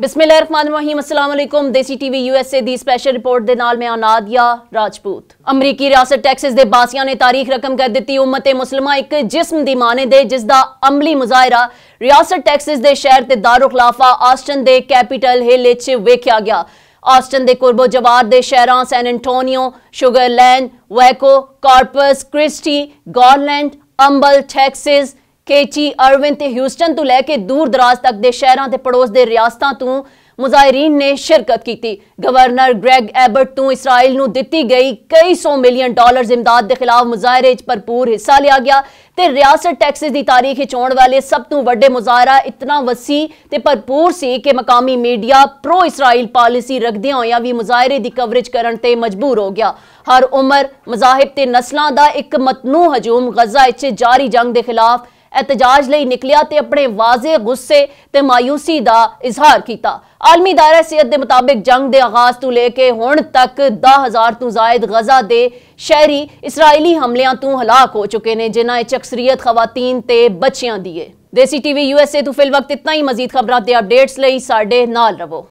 ਬਿਸਮਿਲ੍ਲਾਹਿਰਰਹਿਮਾਨਿਰਰਹੀਮ ਅਸਲਾਮ ਅਲੈਕੁਮ Desi TV USA ਦੀ ਸਪੈਸ਼ਲ ਰਿਪੋਰਟ ਦੇ ਨਾਲ ਮੈਂ ਅਨਾਦਿਆ ਰਾਜਪੂਤ ਅਮਰੀਕੀ ਰਿਆਸਤ ਟੈਕਸਸ ਦੇ ਬਾਸੀਆਂ ਨੇ ਤਾਰੀਖ ਰਕਮ ਕਰ ਦਿੱਤੀ ਉਮਤ ਮੁਸਲਮਾ ਇੱਕ ਜਿਸਮ ਦੀ ਮਾਨੇ ਦੇ ਜਿਸ ਦਾ ਅਮਲੀ ਮੁਜ਼ਾਹਿਰਾ ਰਿਆਸਤ ਟੈਕਸਸ ਦੇ ਸ਼ਹਿਰ ਤੇ ਦਾਰੂ ਖਲਾਫਾ ਆਸਟਨ ਦੇ ਕੈਪੀਟਲ ਹਿੱਲ ਵਿੱਚ ਵੇਖਿਆ ਗਿਆ ਆਸਟਨ ਦੇ ਕੁਰਬੋ ਜਵਾਰ ਦੇ ਸ਼ਹਿਰਾਂ San Antonio Sugar Land Waco Corpus Christi Garland Humble Texas Katy Irving ਤੇ ਹਿਊਸਟਨ ਤੋਂ ਲੈ ਕੇ ਦੂਰ ਦਰਾਜ ਤੱਕ ਦੇ ਸ਼ਹਿਰਾਂ ਤੇ ਪੜੋਸ ਦੇ ਰਿਆਸਤਾਂ ਤੋਂ ਮੁਜ਼ਾਹਿਰੀਨ ਨੇ ਸ਼ਿਰਕਤ ਕੀਤੀ ਗਵਰਨਰ ਗ੍ਰੈਗ ਐਬਰਟ ਤੋਂ ਇਸਰਾਈਲ ਨੂੰ ਦਿੱਤੀ ਗਈ ਕਈ 100 ਮਿਲੀਅਨ ਡਾਲਰ ਇਮਦਾਦ ਦੇ ਖਿਲਾਫ ਮੁਜ਼ਾਹਿਰੇ 'ਚ ਭਰਪੂਰ ਹਿੱਸਾ ਲਿਆ ਗਿਆ ਤੇ ਰਿਆਸਤ ਟੈਕਸਿਸ ਦੀ ਤਾਰੀਖ ਵਿੱਚ ਆਉਣ ਵਾਲੇ ਸਭ ਤੋਂ ਵੱਡੇ ਮੁਜ਼ਾਹਰਾ ਇਤਨਾ ਵਸੀ ਤੇ ਭਰਪੂਰ ਸੀ ਕਿ ਮਕਾਮੀ ਮੀਡੀਆ ਪ੍ਰੋ ਇਸਰਾਈਲ ਪਾਲਿਸੀ ਰੱਖਦਿਆਂ ਹੋਇਆਂ ਵੀ ਮੁਜ਼ਾਹਿਰੇ ਦੀ ਕਵਰੇਜ ਕਰਨ ਤੇ ਮਜਬੂਰ ਹੋ ਗਿਆ ਹਰ ਉਮਰ ਮਜ਼ਾਹਿਬ ਤੇ ਨਸਲਾਂ ਦਾ ਇੱਕ ਮਤਨੂ ਹਜੂਮ ਗਜ਼ਾ 'ਚ ਜਾਰੀ ਜੰਗ ਦੇ ਖਿਲਾਫ ਇਤਜਾਜ ਲਈ ਨਿਕਲਿਆ ਤੇ ਆਪਣੇ ਵਾਜ਼ੇ ਗੁੱਸੇ ਤੇ ਮਾਇੂਸੀ ਦਾ ਇਜ਼ਹਾਰ ਕੀਤਾ ਆਲਮੀ ਦਾਇਰਾ ਸਿਹਤ ਦੇ ਮੁਤਾਬਕ ਜੰਗ ਦੇ ਆਗਾਜ਼ ਤੋਂ ਲੈ ਕੇ ਹੁਣ ਤੱਕ 10000 ਤੋਂ ਜ਼ਾਇਦ ਗਜ਼ਾ ਦੇ ਸ਼ਹਿਰੀ ਇਸرائیਲੀ ਹਮਲਿਆਂ ਤੋਂ ਹਲਾਕ ਹੋ ਚੁੱਕੇ ਨੇ ਜਿਨ੍ਹਾਂ ਵਿੱਚ ਅਕਸਰੀਅਤ ਖਵਾਤੀਨ ਤੇ ਬੱਚਿਆਂ ਦੀ ਹੈ ਦੇਸੀ ਟੀਵੀ ਯੂਐਸਏ ਤੋਂ ਫਿਲ ਵਕਤ ਇਤਨਾ ਹੀ ਮਜ਼ੀਦ ਖਬਰਾਂ ਤੇ ਅਪਡੇਟਸ ਲਈ ਸਾਡੇ ਨਾਲ ਰਹੋ